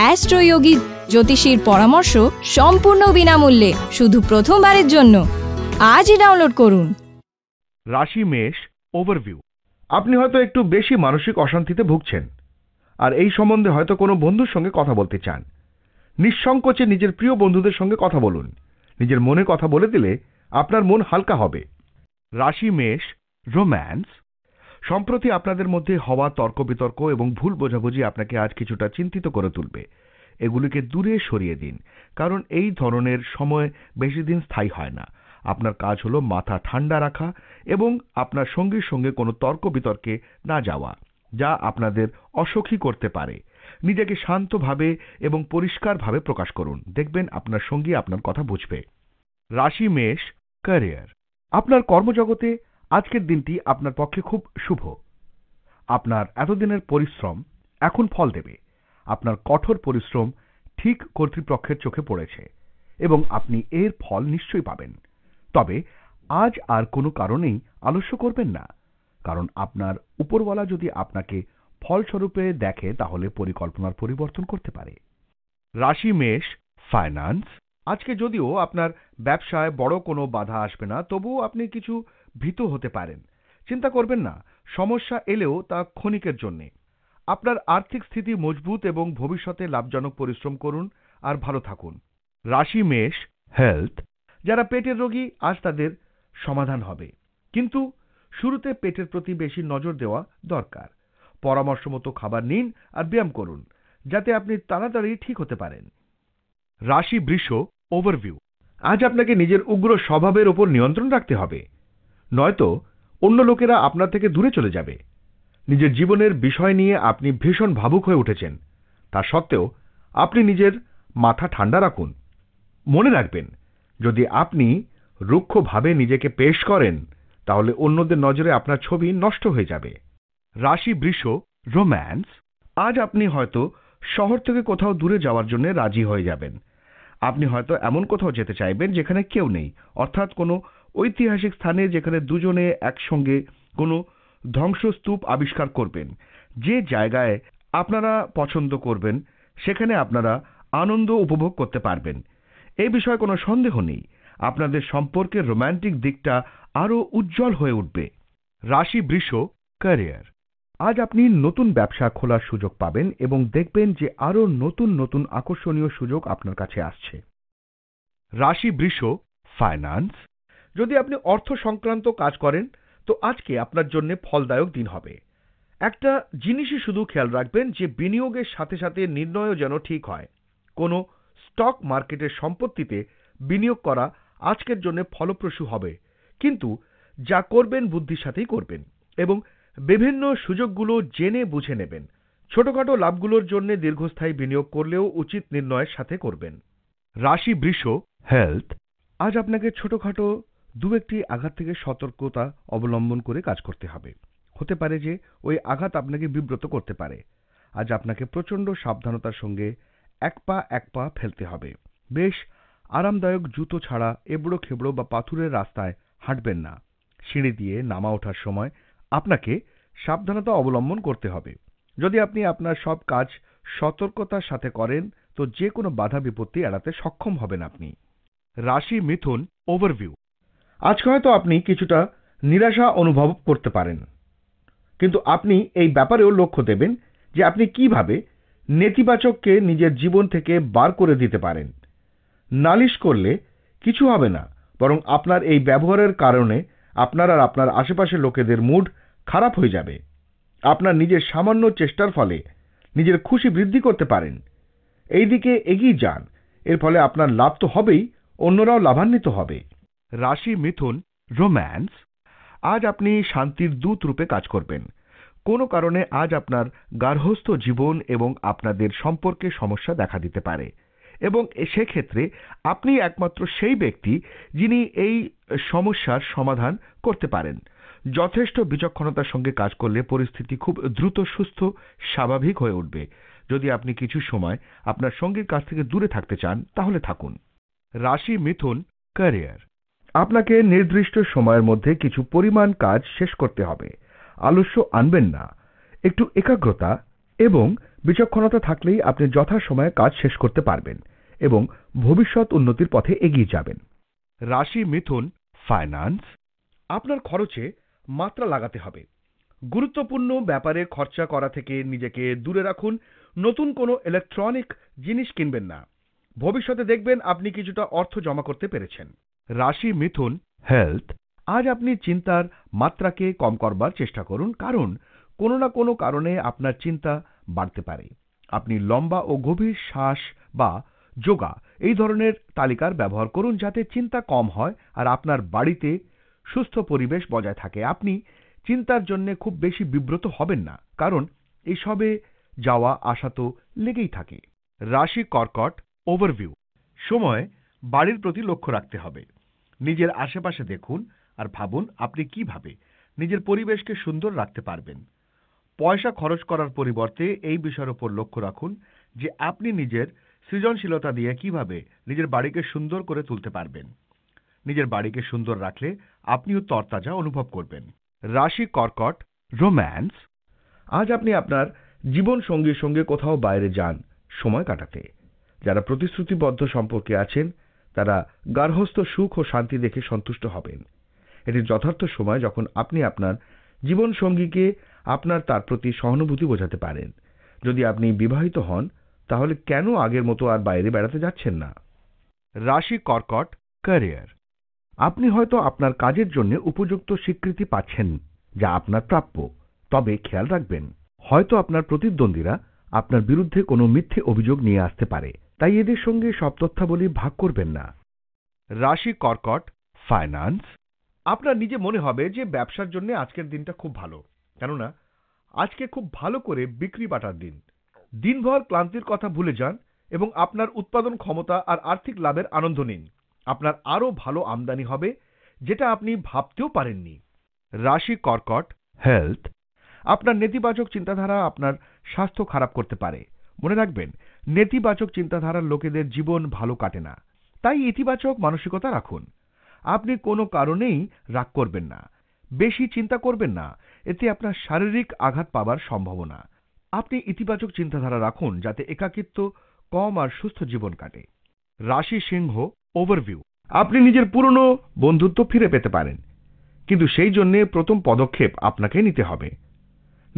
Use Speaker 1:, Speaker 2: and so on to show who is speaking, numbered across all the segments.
Speaker 1: অ্যাস্ট্রোয়োগী জ্যোতিষীর পরামর্শ সম্পূর্ণ বিনামূল্যে শুধু প্রথমবারের জন্য আজই ডাউনলোড করুন রাশি মেষ ওভারভিউ আপনি হয়তো একটু বেশি মানসিক অশান্তিতে ভুগছেন আর এই সম্বন্ধে হয়তো কোনো বন্ধুর সঙ্গে কথা বলতে চান নিঃসংকোচে নিজের প্রিয় বন্ধুদের সঙ্গে কথা বলুন নিজের মনে কথা বলে দিলে আপনার মন হালকা হবে রাশি মেষ রোম্যান্স সম্প্রতি আপনাদের মধ্যে হওয়া তর্ক বিতর্ক এবং ভুল বোঝাবুঝি আপনাকে আজ কিছুটা চিন্তিত করে তুলবে এগুলিকে দূরে সরিয়ে দিন কারণ এই ধরনের সময় বেশি দিন স্থায়ী হয় না আপনার কাজ হলো মাথা ঠান্ডা রাখা এবং আপনার সঙ্গীর সঙ্গে কোনো তর্ক বিতর্কে না যাওয়া যা আপনাদের অসখী করতে পারে নিজেকে শান্তভাবে এবং পরিষ্কারভাবে প্রকাশ করুন দেখবেন আপনার সঙ্গী আপনার কথা বুঝবে রাশি মেষ ক্যারিয়ার আপনার কর্মজগতে আজকের দিনটি আপনার পক্ষে খুব শুভ আপনার এতদিনের পরিশ্রম এখন ফল দেবে আপনার কঠোর পরিশ্রম ঠিক কর্তৃপক্ষের চোখে পড়েছে এবং আপনি এর ফল নিশ্চয়ই পাবেন তবে আজ আর কোনো কারণেই আলস্য করবেন না কারণ আপনার উপরওয়ালা যদি আপনাকে ফলস্বরূপে দেখে তাহলে পরিকল্পনার পরিবর্তন করতে পারে রাশি মেষ ফাইন্যান্স আজকে যদিও আপনার ব্যবসায় বড় কোনো বাধা আসবে না তবুও আপনি কিছু ভীত হতে পারেন চিন্তা করবেন না সমস্যা এলেও তা ক্ষণিকের জন্যে আপনার আর্থিক স্থিতি মজবুত এবং ভবিষ্যতে লাভজনক পরিশ্রম করুন আর ভালো থাকুন রাশি মেষ হেলথ যারা পেটের রোগী আজ তাদের সমাধান হবে কিন্তু শুরুতে পেটের প্রতি বেশি নজর দেওয়া দরকার পরামর্শ মতো খাবার নিন আর ব্যায়াম করুন যাতে আপনি তাড়াতাড়ি ঠিক হতে পারেন রাশি বৃষ ওভারভিউ আজ আপনাকে নিজের উগ্র স্বভাবের ওপর নিয়ন্ত্রণ রাখতে হবে নয়তো অন্য লোকেরা আপনার থেকে দূরে চলে যাবে নিজের জীবনের বিষয় নিয়ে আপনি ভীষণ ভাবুক হয়ে উঠেছেন তা সত্ত্বেও আপনি নিজের মাথা ঠান্ডা রাখুন মনে রাখবেন যদি আপনি রুক্ষভাবে নিজেকে পেশ করেন তাহলে অন্যদের নজরে আপনার ছবি নষ্ট হয়ে যাবে রাশি বৃষ রোম্যান্স আজ আপনি হয়তো শহর থেকে কোথাও দূরে যাওয়ার জন্য রাজি হয়ে যাবেন আপনি হয়তো এমন কোথাও যেতে চাইবেন যেখানে কেউ নেই অর্থাৎ কোনো ঐতিহাসিক স্থানে যেখানে দুজনে একসঙ্গে কোনো ধ্বংসস্তূপ আবিষ্কার করবেন যে জায়গায় আপনারা পছন্দ করবেন সেখানে আপনারা আনন্দ উপভোগ করতে পারবেন এই বিষয়ে কোনো সন্দেহ নেই আপনাদের সম্পর্কের রোম্যান্টিক দিকটা আরও উজ্জ্বল হয়ে উঠবে রাশি বৃষ ক্যারিয়ার আজ আপনি নতুন ব্যবসা খোলার সুযোগ পাবেন এবং দেখবেন যে আরও নতুন নতুন আকর্ষণীয় সুযোগ আপনার কাছে আসছে রাশি বৃষ ফাইন্যান্স যদি আপনি অর্থ সংক্রান্ত কাজ করেন তো আজকে আপনার জন্য ফলদায়ক দিন হবে একটা জিনিসই শুধু খেয়াল রাখবেন যে বিনিয়োগের সাথে সাথে নির্ণয়ও যেন ঠিক হয় কোনো স্টক মার্কেটের সম্পত্তিতে বিনিয়োগ করা আজকের জন্য ফলপ্রসূ হবে কিন্তু যা করবেন বুদ্ধির সাথেই করবেন এবং বিভিন্ন সুযোগগুলো জেনে বুঝে নেবেন ছোটখাটো লাভগুলোর জন্য দীর্ঘস্থায়ী বিনিয়োগ করলেও উচিত নির্ণয়ের সাথে করবেন রাশি বৃষ হেলথ আজ আপনাকে ছোটখাটো দু একটি আঘাত থেকে সতর্কতা অবলম্বন করে কাজ করতে হবে হতে পারে যে ওই আঘাত আপনাকে বিব্রত করতে পারে আজ আপনাকে প্রচণ্ড সাবধানতার সঙ্গে এক পা এক পা ফেলতে হবে বেশ আরামদায়ক জুতো ছাড়া এবড়ো খেবড়ো বা পাথুরের রাস্তায় হাঁটবেন না সিঁড়ি দিয়ে নামা ওঠার সময় আপনাকে সাবধানতা অবলম্বন করতে হবে যদি আপনি আপনার সব কাজ সতর্কতার সাথে করেন তো যে কোনো বাধা বিপত্তি এড়াতে সক্ষম হবেন আপনি রাশি মিথুন ওভারভিউ আজকে হয়তো আপনি কিছুটা নিরাশা অনুভব করতে পারেন কিন্তু আপনি এই ব্যাপারেও লক্ষ্য দেবেন যে আপনি কিভাবে নেতিবাচককে নিজের জীবন থেকে বার করে দিতে পারেন নালিশ করলে কিছু হবে না বরং আপনার এই ব্যবহারের কারণে আপনার আর আপনার আশেপাশের লোকেদের মুড খারাপ হয়ে যাবে আপনার নিজের সামান্য চেষ্টার ফলে নিজের খুশি বৃদ্ধি করতে পারেন এই দিকে এগিয়ে যান এর ফলে আপনার লাভ তো হবেই অন্যরাও লাভান্বিত হবে রাশি মিথুন রোম্যান্স আজ আপনি শান্তির দূত রূপে কাজ করবেন কোনো কারণে আজ আপনার গার্হস্থ্য জীবন এবং আপনাদের সম্পর্কে সমস্যা দেখা দিতে পারে এবং সেক্ষেত্রে আপনি একমাত্র সেই ব্যক্তি যিনি এই সমস্যার সমাধান করতে পারেন যথেষ্ট বিচক্ষণতার সঙ্গে কাজ করলে পরিস্থিতি খুব দ্রুত সুস্থ স্বাভাবিক হয়ে উঠবে যদি আপনি কিছু সময় আপনার সঙ্গীর কাছ থেকে দূরে থাকতে চান তাহলে থাকুন রাশি মিথুন ক্যারিয়ার আপনাকে নির্দিষ্ট সময়ের মধ্যে কিছু পরিমাণ কাজ শেষ করতে হবে আলস্য আনবেন না একটু একাগ্রতা এবং বিচক্ষণতা থাকলেই আপনি যথাসময়ে কাজ শেষ করতে পারবেন এবং ভবিষ্যৎ উন্নতির পথে এগিয়ে যাবেন রাশি মিথুন ফাইন্যান্স আপনার খরচে মাত্রা লাগাতে হবে গুরুত্বপূর্ণ ব্যাপারে খরচা করা থেকে নিজেকে দূরে রাখুন নতুন কোনো ইলেকট্রনিক জিনিস কিনবেন না ভবিষ্যতে দেখবেন আপনি কিছুটা অর্থ জমা করতে পেরেছেন রাশি মিথুন হেলথ আজ আপনি চিন্তার মাত্রাকে কম করবার চেষ্টা করুন কারণ কোনো না কোনো কারণে আপনার চিন্তা বাড়তে পারে আপনি লম্বা ও গভীর শ্বাস বা যোগা এই ধরনের তালিকার ব্যবহার করুন যাতে চিন্তা কম হয় আর আপনার বাড়িতে সুস্থ পরিবেশ বজায় থাকে আপনি চিন্তার জন্য খুব বেশি বিব্রত হবেন না কারণ এসবে যাওয়া আসা তো লেগেই থাকে রাশি কর্কট ওভারভিউ সময় বাড়ির প্রতি লক্ষ্য রাখতে হবে নিজের আশেপাশে দেখুন আর ভাবুন আপনি কিভাবে নিজের পরিবেশকে সুন্দর রাখতে পারবেন পয়সা খরচ করার পরিবর্তে এই বিষয়ের উপর লক্ষ্য রাখুন যে আপনি নিজের সৃজনশীলতা দিয়ে কিভাবে নিজের বাড়িকে সুন্দর করে তুলতে পারবেন নিজের বাড়িকে সুন্দর রাখলে আপনিও তরতাজা অনুভব করবেন রাশি কর্কট রোম্যান্স আজ আপনি আপনার জীবন সঙ্গীর সঙ্গে কোথাও বাইরে যান সময় কাটাতে যারা প্রতিশ্রুতিবদ্ধ সম্পর্কে আছেন তারা গার্হস্থ্য সুখ ও শান্তি দেখে সন্তুষ্ট হবেন এটি যথার্থ সময় যখন আপনি আপনার জীবন সঙ্গীকে আপনার তার প্রতি সহানুভূতি বোঝাতে পারেন যদি আপনি বিবাহিত হন তাহলে কেন আগের মতো আর বাইরে বেড়াতে যাচ্ছেন না রাশি কর্কট ক্যারিয়ার আপনি হয়তো আপনার কাজের জন্য উপযুক্ত স্বীকৃতি পাচ্ছেন যা আপনার প্রাপ্য তবে খেয়াল রাখবেন হয়তো আপনার প্রতিদ্বন্দ্বীরা আপনার বিরুদ্ধে কোনো মিথ্যে অভিযোগ নিয়ে আসতে পারে তাই এদের সঙ্গে সব তথ্যাবলী ভাগ করবেন না রাশি কর্কট ফাইন্যান্স আপনার নিজে মনে হবে যে ব্যবসার জন্য আজকের দিনটা খুব ভালো কেননা আজকে খুব ভালো করে বিক্রি বাটার দিন দিনভর ক্লান্তির কথা ভুলে যান এবং আপনার উৎপাদন ক্ষমতা আর আর্থিক লাভের আনন্দ নিন আপনার আরও ভালো আমদানি হবে যেটা আপনি ভাবতেও পারেননি রাশি কর্কট হেলথ আপনার নেতিবাচক চিন্তাধারা আপনার স্বাস্থ্য খারাপ করতে পারে মনে রাখবেন নেতিবাচক চিন্তাধারার লোকেদের জীবন ভালো কাটে না তাই ইতিবাচক মানসিকতা রাখুন আপনি কোনো কারণেই রাগ করবেন না বেশি চিন্তা করবেন না এতে আপনার শারীরিক আঘাত পাবার সম্ভাবনা আপনি ইতিবাচক চিন্তাধারা রাখুন যাতে একাকিত্ব কম আর সুস্থ জীবন কাটে রাশি সিংহ ওভারভিউ আপনি নিজের পুরনো বন্ধুত্ব ফিরে পেতে পারেন কিন্তু সেই জন্যে প্রথম পদক্ষেপ আপনাকে নিতে হবে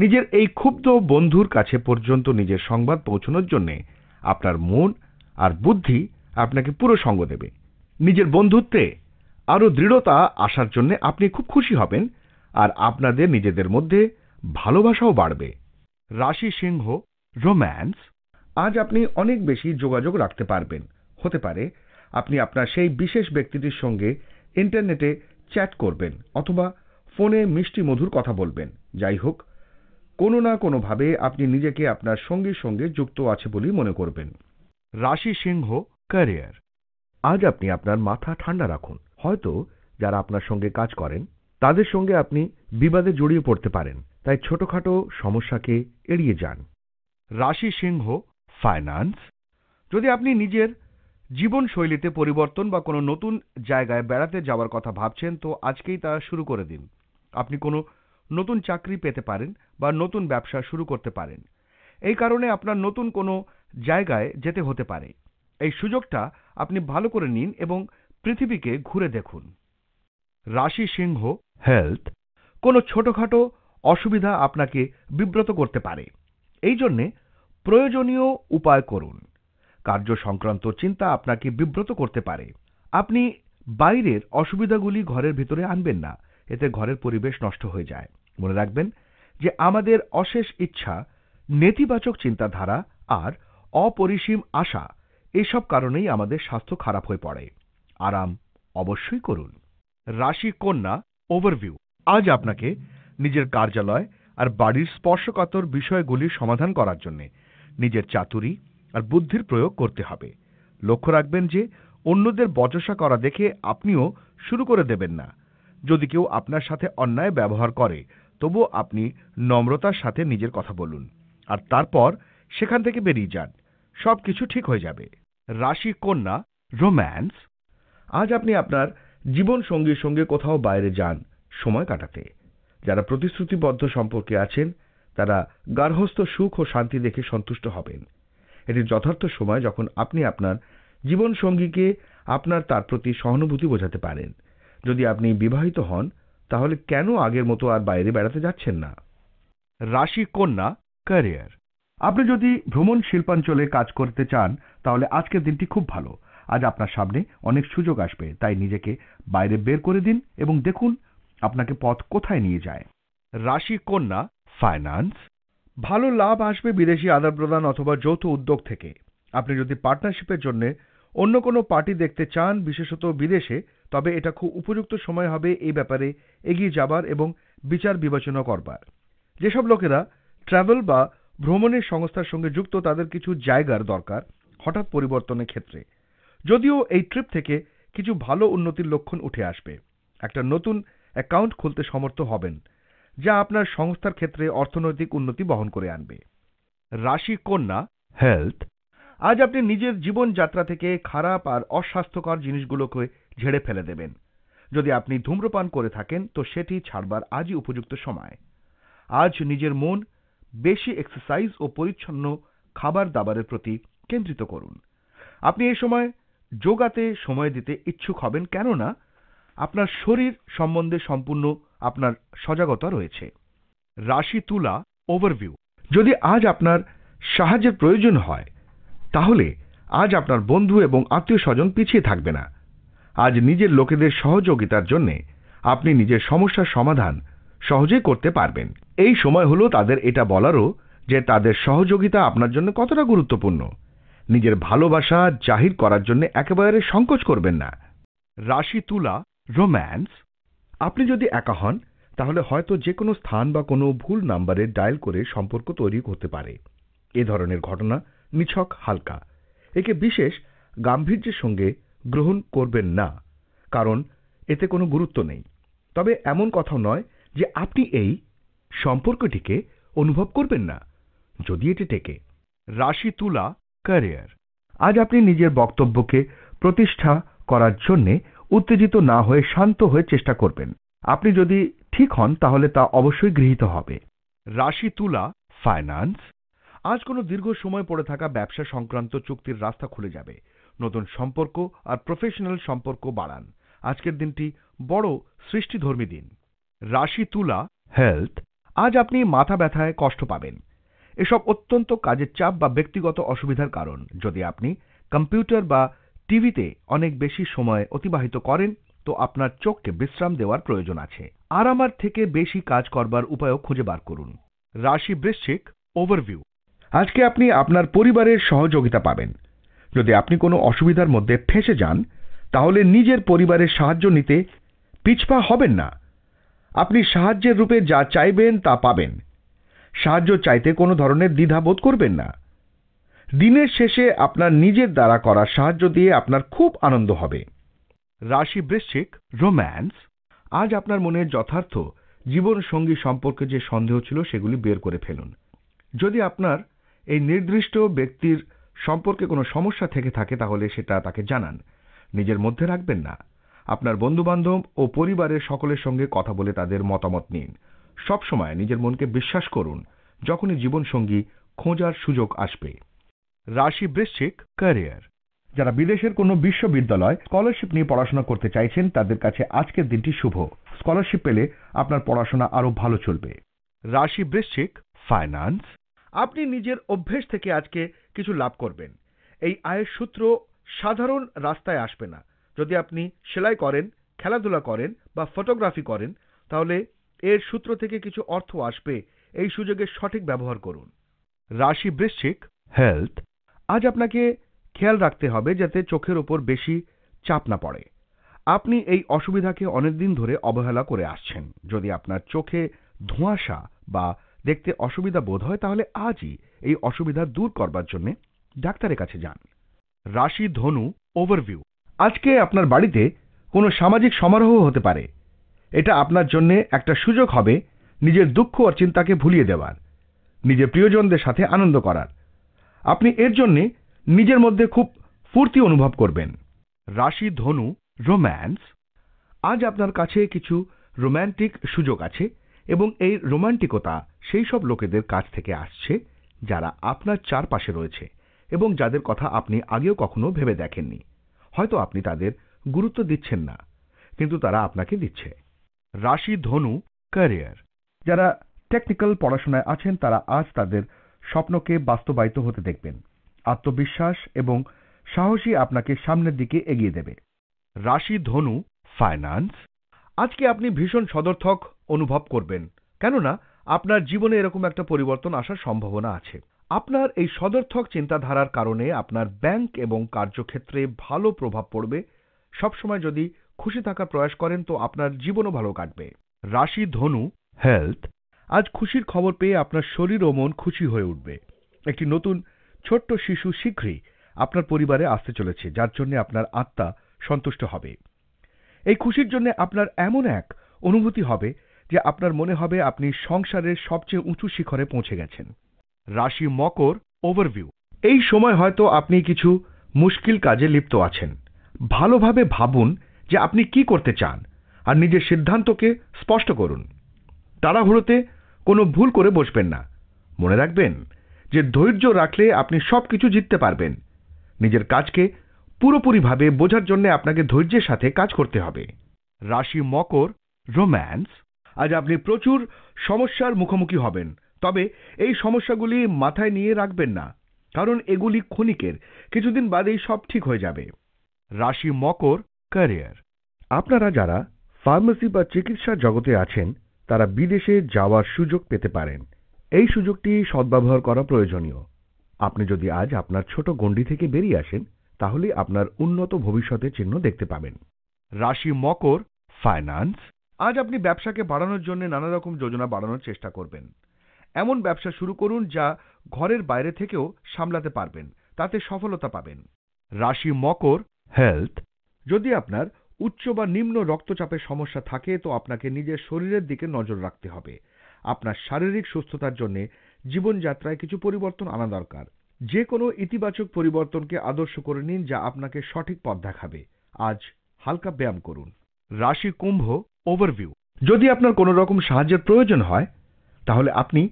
Speaker 1: নিজের এই ক্ষুব্ধ বন্ধুর কাছে পর্যন্ত নিজের সংবাদ পৌঁছনোর জন্যে আপনার মন আর বুদ্ধি আপনাকে পুরো সঙ্গ দেবে নিজের বন্ধুত্বে আরও দৃঢ়তা আসার জন্য আপনি খুব খুশি হবেন আর আপনাদের নিজেদের মধ্যে ভালোবাসাও বাড়বে রাশি সিংহ রোম্যান্স আজ আপনি অনেক বেশি যোগাযোগ রাখতে পারবেন হতে পারে আপনি আপনার সেই বিশেষ ব্যক্তিটির সঙ্গে ইন্টারনেটে চ্যাট করবেন অথবা ফোনে মিষ্টি মধুর কথা বলবেন যাই হোক কোনো না কোনোভাবে আপনি নিজেকে আপনার সঙ্গীর সঙ্গে যুক্ত আছে বলেই মনে করবেন রাশি সিংহ ক্যারিয়ার আজ আপনি আপনার মাথা ঠান্ডা রাখুন হয়তো যারা আপনার সঙ্গে কাজ করেন তাদের সঙ্গে আপনি বিবাদে জড়িয়ে পড়তে পারেন তাই ছোটখাটো সমস্যাকে এড়িয়ে যান রাশি সিংহ ফাইন্যান্স যদি আপনি নিজের জীবনশৈলীতে পরিবর্তন বা কোনো নতুন জায়গায় বেড়াতে যাওয়ার কথা ভাবছেন তো আজকেই তা শুরু করে দিন আপনি কোনো নতুন চাকরি পেতে পারেন বা নতুন ব্যবসা শুরু করতে পারেন এই কারণে আপনার নতুন কোনো জায়গায় যেতে হতে পারে এই সুযোগটা আপনি ভালো করে নিন এবং পৃথিবীকে ঘুরে দেখুন রাশি সিংহ হেলথ কোনো ছোটখাটো অসুবিধা আপনাকে বিব্রত করতে পারে এই জন্যে প্রয়োজনীয় উপায় করুন কার্য সংক্রান্ত চিন্তা আপনাকে বিব্রত করতে পারে আপনি বাইরের অসুবিধাগুলি ঘরের ভিতরে আনবেন না এতে ঘরের পরিবেশ নষ্ট হয়ে যায় মনে রাখবেন যে আমাদের অশেষ ইচ্ছা নেতিবাচক চিন্তাধারা আর অপরিসীম আশা এসব কারণেই আমাদের স্বাস্থ্য খারাপ হয়ে পড়ে আরাম অবশ্যই করুন রাশি কন্যা ওভারভিউ আজ আপনাকে নিজের কার্যালয় আর বাড়ির স্পর্শকাতর বিষয়গুলি সমাধান করার জন্য নিজের চাতুরি আর বুদ্ধির প্রয়োগ করতে হবে লক্ষ্য রাখবেন যে অন্যদের বচসা করা দেখে আপনিও শুরু করে দেবেন না যদি কেউ আপনার সাথে অন্যায় ব্যবহার করে তবুও আপনি নম্রতার সাথে নিজের কথা বলুন আর তারপর সেখান থেকে বেরিয়ে যান সব কিছু ঠিক হয়ে যাবে রাশি কন্যা রোম্যান্স আজ আপনি আপনার জীবন সঙ্গীর সঙ্গে কোথাও বাইরে যান সময় কাটাতে যারা প্রতিশ্রুতিবদ্ধ সম্পর্কে আছেন তারা গার্হস্থ সুখ ও শান্তি দেখে সন্তুষ্ট হবেন এটি যথার্থ সময় যখন আপনি আপনার জীবন সঙ্গীকে আপনার তার প্রতি সহানুভূতি বোঝাতে পারেন যদি আপনি বিবাহিত হন তাহলে কেন আগের মতো আর বাইরে বেড়াতে যাচ্ছেন না রাশি কন্যা ক্যারিয়ার আপনি যদি ভ্রমণ শিল্পাঞ্চলে কাজ করতে চান তাহলে আজকের দিনটি খুব ভালো আজ আপনার সামনে অনেক সুযোগ আসবে তাই নিজেকে বাইরে বের করে দিন এবং দেখুন আপনাকে পথ কোথায় নিয়ে যায় রাশি কন্যা ফাইন্যান্স ভালো লাভ আসবে বিদেশি আদান প্রদান অথবা যৌথ উদ্যোগ থেকে আপনি যদি পার্টনারশিপের জন্য অন্য কোনো পার্টি দেখতে চান বিশেষত বিদেশে তবে এটা খুব উপযুক্ত সময় হবে এই ব্যাপারে এগিয়ে যাবার এবং বিচার বিবেচনা করবার যেসব লোকেরা ট্রাভেল বা ভ্রমণের সংস্থার সঙ্গে যুক্ত তাদের কিছু জায়গার দরকার হঠাৎ পরিবর্তনের ক্ষেত্রে যদিও এই ট্রিপ থেকে কিছু ভালো উন্নতির লক্ষণ উঠে আসবে একটা নতুন অ্যাকাউন্ট খুলতে সমর্থ হবেন যা আপনার সংস্থার ক্ষেত্রে অর্থনৈতিক উন্নতি বহন করে আনবে রাশি কন্যা হেলথ আজ আপনি নিজের জীবনযাত্রা থেকে খারাপ আর অস্বাস্থ্যকর জিনিসগুলোকে ঝেড়ে ফেলে দেবেন যদি আপনি ধূম্রপান করে থাকেন তো সেটি ছাড়বার আজই উপযুক্ত সময় আজ নিজের মন বেশি এক্সারসাইজ ও পরিচ্ছন্ন খাবার দাবারের প্রতি কেন্দ্রিত করুন আপনি এ সময় যোগাতে সময় দিতে ইচ্ছুক হবেন কেননা আপনার শরীর সম্বন্ধে সম্পূর্ণ আপনার সজাগতা রয়েছে রাশি তুলা ওভারভিউ যদি আজ আপনার সাহায্যের প্রয়োজন হয় তাহলে আজ আপনার বন্ধু এবং আত্মীয় স্বজন পিছিয়ে থাকবে না আজ নিজের লোকেদের সহযোগিতার জন্যে আপনি নিজের সমস্যার সমাধান সহজেই করতে পারবেন এই সময় হলো তাদের এটা বলারও যে তাদের সহযোগিতা আপনার জন্য কতটা গুরুত্বপূর্ণ নিজের ভালোবাসা জাহির করার জন্য একেবারে সংকোচ করবেন না রাশি তুলা রোম্যান্স আপনি যদি একা হন তাহলে হয়তো যে কোনো স্থান বা কোনো ভুল নাম্বারে ডায়াল করে সম্পর্ক তৈরি করতে পারে এ ধরনের ঘটনা নিছক হালকা একে বিশেষ গাম্ভীর্যের সঙ্গে গ্রহণ করবেন না কারণ এতে কোনো গুরুত্ব নেই তবে এমন কথা নয় যে আপনি এই সম্পর্কটিকে অনুভব করবেন না যদি এটি টেকে রাশি তুলা ক্যারিয়ার আজ আপনি নিজের বক্তব্যকে প্রতিষ্ঠা করার জন্যে উত্তেজিত না হয়ে শান্ত হয়ে চেষ্টা করবেন আপনি যদি ঠিক হন তাহলে তা অবশ্যই গৃহীত হবে রাশি তুলা ফাইন্যান্স আজ কোনো দীর্ঘ সময় পড়ে থাকা ব্যবসা সংক্রান্ত চুক্তির রাস্তা খুলে যাবে নতুন সম্পর্ক আর প্রফেশনাল সম্পর্ক বাড়ান আজকের দিনটি বড় সৃষ্টিধর্মী দিন রাশি তুলা হেলথ আজ আপনি মাথা ব্যথায় কষ্ট পাবেন এসব অত্যন্ত কাজের চাপ বা ব্যক্তিগত অসুবিধার কারণ যদি আপনি কম্পিউটার বা টিভিতে অনেক বেশি সময় অতিবাহিত করেন তো আপনার চোখকে বিশ্রাম দেওয়ার প্রয়োজন আছে আর আমার থেকে বেশি কাজ করবার উপায়ও খুঁজে বার করুন রাশি বৃশ্চিক ওভারভিউ আজকে আপনি আপনার পরিবারের সহযোগিতা পাবেন যদি আপনি কোনো অসুবিধার মধ্যে ফেঁসে যান তাহলে নিজের পরিবারের সাহায্য নিতে পিছপা হবেন না আপনি সাহায্যের রূপে যা চাইবেন তা পাবেন সাহায্য চাইতে কোনো ধরনের দ্বিধাবোধ করবেন না দিনের শেষে আপনার নিজের দ্বারা করা সাহায্য দিয়ে আপনার খুব আনন্দ হবে রাশি বৃশ্চিক রোম্যান্স আজ আপনার মনে যথার্থ জীবন সঙ্গী সম্পর্কে যে সন্দেহ ছিল সেগুলি বের করে ফেলুন যদি আপনার এই নির্দিষ্ট ব্যক্তির সম্পর্কে কোনো সমস্যা থেকে থাকে তাহলে সেটা তাকে জানান নিজের মধ্যে রাখবেন না আপনার বন্ধুবান্ধব ও পরিবারের সকলের সঙ্গে কথা বলে তাদের মতামত নিন সবসময় নিজের মনকে বিশ্বাস করুন যখনই জীবনসঙ্গী খোঁজার সুযোগ আসবে রাশি বৃশ্চিক ক্যারিয়ার যারা বিদেশের কোনো বিশ্ববিদ্যালয় স্কলারশিপ নিয়ে পড়াশোনা করতে চাইছেন তাদের কাছে আজকের দিনটি শুভ স্কলারশিপ পেলে আপনার পড়াশোনা আরও ভালো চলবে রাশি বৃশ্চিক ফাইন্যান্স আপনি নিজের অভ্যেস থেকে আজকে কিছু লাভ করবেন এই আয়ের সূত্র সাধারণ রাস্তায় আসবে না যদি আপনি সেলাই করেন খেলাধুলা করেন বা ফটোগ্রাফি করেন তাহলে এর সূত্র থেকে কিছু অর্থ আসবে এই সুযোগের সঠিক ব্যবহার করুন রাশি বৃশ্চিক হেলথ আজ আপনাকে খেয়াল রাখতে হবে যাতে চোখের ওপর বেশি চাপ না পড়ে আপনি এই অসুবিধাকে অনেকদিন ধরে অবহেলা করে আসছেন যদি আপনার চোখে ধোঁয়াশা বা দেখতে অসুবিধা বোধ হয় তাহলে আজই এই অসুবিধা দূর করবার জন্য ডাক্তারের কাছে যান রাশি ধনু ওভারভিউ আজকে আপনার বাড়িতে কোনো সামাজিক সমারোহ হতে পারে এটা আপনার জন্য একটা সুযোগ হবে নিজের দুঃখ আর চিন্তাকে ভুলিয়ে দেওয়ার নিজের প্রিয়জনদের সাথে আনন্দ করার আপনি এর জন্যে নিজের মধ্যে খুব ফুর্তি অনুভব করবেন রাশি ধনু রোম্যান্স আজ আপনার কাছে কিছু রোম্যান্টিক সুযোগ আছে এবং এই রোমান্টিকতা সেই সব লোকেদের কাছ থেকে আসছে যারা আপনার চারপাশে রয়েছে এবং যাদের কথা আপনি আগেও কখনো ভেবে দেখেননি হয়তো আপনি তাদের গুরুত্ব দিচ্ছেন না কিন্তু তারা আপনাকে দিচ্ছে রাশি ধনু ক্যারিয়ার যারা টেকনিক্যাল পড়াশোনায় আছেন তারা আজ তাদের স্বপ্নকে বাস্তবায়িত হতে দেখবেন আত্মবিশ্বাস এবং সাহসী আপনাকে সামনের দিকে এগিয়ে দেবে রাশি ধনু ফাইন্যান্স আজকে আপনি ভীষণ সদর্থক অনুভব করবেন কেননা আপনার জীবনে এরকম একটা পরিবর্তন আসার সম্ভাবনা আছে আপনার এই সদর্থক চিন্তাধারার কারণে আপনার ব্যাংক এবং কার্যক্ষেত্রে ভালো প্রভাব পড়বে সবসময় যদি খুশি থাকার প্রয়াস করেন তো আপনার জীবনও ভালো কাটবে রাশি ধনু হেলথ আজ খুশির খবর পেয়ে আপনার শরীর ও মন খুশি হয়ে উঠবে একটি নতুন ছোট্ট শিশু শীঘ্রই আপনার পরিবারে আসতে চলেছে যার জন্য আপনার আত্মা সন্তুষ্ট হবে এই খুশির জন্য আপনার এমন এক অনুভূতি হবে যে আপনার মনে হবে আপনি সংসারের সবচেয়ে উঁচু শিখরে পৌঁছে গেছেন রাশি মকর ওভারভিউ এই সময় হয়তো আপনি কিছু মুশকিল কাজে লিপ্ত আছেন ভালোভাবে ভাবুন যে আপনি কি করতে চান আর নিজের সিদ্ধান্তকে স্পষ্ট করুন তাড়াহুড়োতে কোনো ভুল করে বসবেন না মনে রাখবেন যে ধৈর্য রাখলে আপনি সব কিছু জিততে পারবেন নিজের কাজকে পুরোপুরিভাবে বোঝার জন্য আপনাকে ধৈর্যের সাথে কাজ করতে হবে রাশি মকর রোম্যান্স আজ আপনি প্রচুর সমস্যার মুখোমুখি হবেন তবে এই সমস্যাগুলি মাথায় নিয়ে রাখবেন না কারণ এগুলি ক্ষণিকের কিছুদিন বাদেই সব ঠিক হয়ে যাবে রাশি মকর ক্যারিয়ার আপনারা যারা ফার্মেসি বা চিকিৎসা জগতে আছেন তারা বিদেশে যাওয়ার সুযোগ পেতে পারেন এই সুযোগটি সদ্ব্যবহার করা প্রয়োজনীয় আপনি যদি আজ আপনার ছোট গণ্ডি থেকে বেরিয়ে আসেন তাহলে আপনার উন্নত ভবিষ্যতের চিহ্ন দেখতে পাবেন রাশি মকর ফাইন্যান্স আজ আপনি ব্যবসাকে বাড়ানোর জন্য নানা রকম যোজনা বাড়ানোর চেষ্টা করবেন এমন ব্যবসা শুরু করুন যা ঘরের বাইরে থেকেও সামলাতে পারবেন তাতে সফলতা পাবেন রাশি মকর হেলথ যদি আপনার উচ্চ বা নিম্ন রক্তচাপের সমস্যা থাকে তো আপনাকে নিজের শরীরের দিকে নজর রাখতে হবে আপনার শারীরিক সুস্থতার জন্য জীবনযাত্রায় কিছু পরিবর্তন আনা দরকার যে কোনো ইতিবাচক পরিবর্তনকে আদর্শ করে নিন যা আপনাকে সঠিক পথ দেখাবে আজ হালকা ব্যায়াম করুন রাশি কুম্ভ ওভারভিউ যদি আপনার কোনো রকম সাহায্যের প্রয়োজন হয় তাহলে আপনি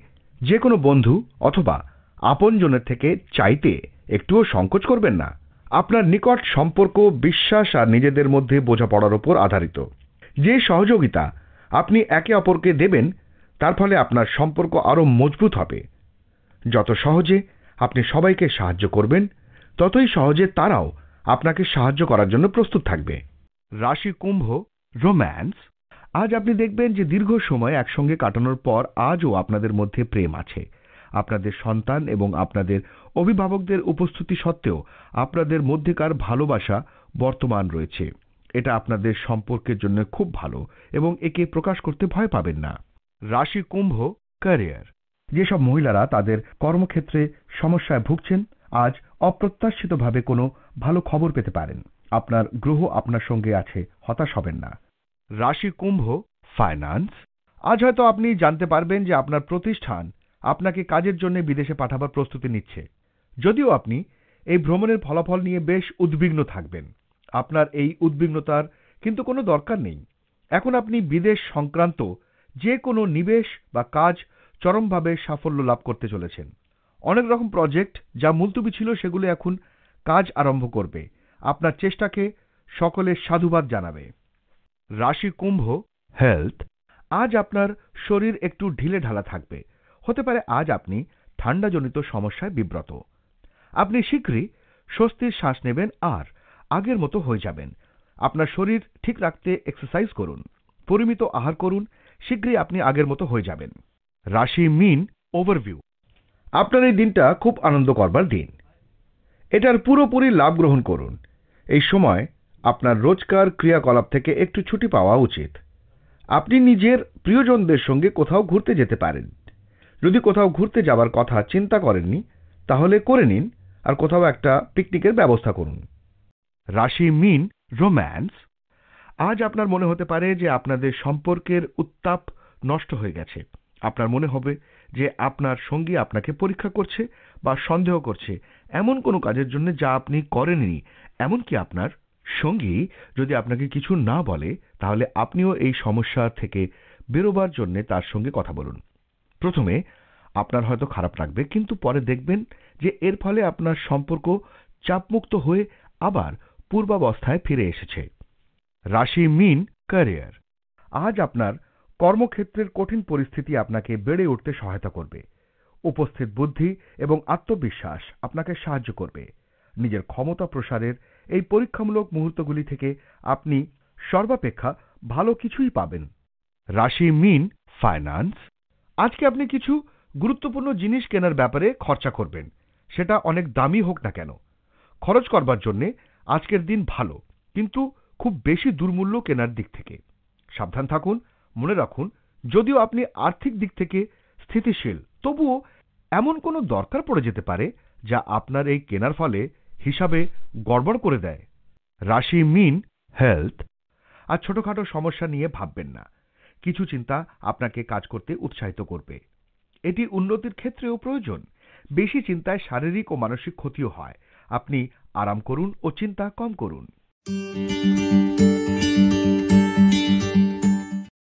Speaker 1: যে কোনো বন্ধু অথবা আপনজনের থেকে চাইতে একটুও সংকোচ করবেন না আপনার নিকট সম্পর্ক বিশ্বাস আর নিজেদের মধ্যে বোঝাপড়ার ওপর আধারিত যে সহযোগিতা আপনি একে অপরকে দেবেন তার ফলে আপনার সম্পর্ক আরও মজবুত হবে যত সহজে আপনি সবাইকে সাহায্য করবেন ততই সহজে তারাও আপনাকে সাহায্য করার জন্য প্রস্তুত থাকবে রাশি কুম্ভ রোম্যান্স আজ আপনি দেখবেন যে দীর্ঘ সময় একসঙ্গে কাটানোর পর আজও আপনাদের মধ্যে প্রেম আছে আপনাদের সন্তান এবং আপনাদের অভিভাবকদের উপস্থিতি সত্ত্বেও আপনাদের মধ্যেকার ভালোবাসা বর্তমান রয়েছে এটা আপনাদের সম্পর্কের জন্য খুব ভালো এবং একে প্রকাশ করতে ভয় পাবেন না রাশি কুম্ভ ক্যারিয়ার যেসব মহিলারা তাদের কর্মক্ষেত্রে সমস্যায় ভুগছেন আজ অপ্রত্যাশিতভাবে কোনো ভালো খবর পেতে পারেন আপনার গ্রহ আপনার সঙ্গে আছে হতাশ হবেন না রাশি কুম্ভ ফাইন্যান্স আজ হয়তো আপনি জানতে পারবেন যে আপনার প্রতিষ্ঠান আপনাকে কাজের জন্য বিদেশে পাঠাবার প্রস্তুতি নিচ্ছে যদিও আপনি এই ভ্রমণের ফলাফল নিয়ে বেশ উদ্বিগ্ন থাকবেন আপনার এই উদ্বিগ্নতার কিন্তু কোনো দরকার নেই এখন আপনি বিদেশ সংক্রান্ত যে কোনো নিবেশ বা কাজ চরমভাবে সাফল্য লাভ করতে চলেছেন অনেক রকম প্রজেক্ট যা মুলতুবি ছিল সেগুলো এখন কাজ আরম্ভ করবে আপনার চেষ্টাকে সকলে সাধুবাদ জানাবে রাশি কুম্ভ হেলথ আজ আপনার শরীর একটু ঢিলে ঢালা থাকবে হতে পারে আজ আপনি ঠান্ডাজনিত সমস্যায় বিব্রত আপনি শীঘ্রই স্বস্তির শ্বাস নেবেন আর আগের মতো হয়ে যাবেন আপনার শরীর ঠিক রাখতে এক্সারসাইজ করুন পরিমিত আহার করুন শীঘ্রই আপনি আগের মতো হয়ে যাবেন রাশি মিন ওভারভিউ আপনার এই দিনটা খুব আনন্দ করবার দিন এটার পুরোপুরি লাভ গ্রহণ করুন এই সময় আপনার রোজকার ক্রিয়াকলাপ থেকে একটু ছুটি পাওয়া উচিত আপনি নিজের প্রিয়জনদের সঙ্গে কোথাও ঘুরতে যেতে পারেন যদি কোথাও ঘুরতে যাবার কথা চিন্তা করেননি তাহলে করে নিন আর কোথাও একটা পিকনিকের ব্যবস্থা করুন রাশি মিন রোম্যান্স আজ আপনার মনে হতে পারে যে আপনাদের সম্পর্কের উত্তাপ নষ্ট হয়ে গেছে আপনার মনে হবে যে আপনার সঙ্গী আপনাকে পরীক্ষা করছে বা সন্দেহ করছে এমন কোনো কাজের জন্য যা আপনি করেননি এমনকি আপনার সঙ্গী যদি আপনাকে কিছু না বলে তাহলে আপনিও এই সমস্যা থেকে বেরোবার জন্য তার সঙ্গে কথা বলুন প্রথমে আপনার হয়তো খারাপ লাগবে কিন্তু পরে দেখবেন যে এর ফলে আপনার সম্পর্ক চাপমুক্ত হয়ে আবার পূর্বাবস্থায় ফিরে এসেছে রাশি মিন ক্যারিয়ার আজ আপনার কর্মক্ষেত্রের কঠিন পরিস্থিতি আপনাকে বেড়ে উঠতে সহায়তা করবে উপস্থিত বুদ্ধি এবং আত্মবিশ্বাস আপনাকে সাহায্য করবে নিজের ক্ষমতা প্রসারের এই পরীক্ষামূলক মুহূর্তগুলি থেকে আপনি সর্বাপেক্ষা ভালো কিছুই পাবেন রাশি মিন ফাইন্যান্স আজকে আপনি কিছু গুরুত্বপূর্ণ জিনিস কেনার ব্যাপারে খরচা করবেন সেটা অনেক দামি হোক না কেন খরচ করবার জন্যে আজকের দিন ভালো কিন্তু খুব বেশি দুর্মূল্য কেনার দিক থেকে সাবধান থাকুন মনে রাখুন যদিও আপনি আর্থিক দিক থেকে স্থিতিশীল তবুও এমন কোনো দরকার পড়ে যেতে পারে যা আপনার এই কেনার ফলে হিসাবে গড়বড় করে দেয় রাশি মিন হেলথ আর ছোটখাটো সমস্যা নিয়ে ভাববেন না কিছু চিন্তা আপনাকে কাজ করতে উৎসাহিত করবে এটি উন্নতির ক্ষেত্রেও প্রয়োজন বেশি চিন্তায় শারীরিক ও মানসিক ক্ষতিও হয় আপনি আরাম করুন ও চিন্তা কম করুন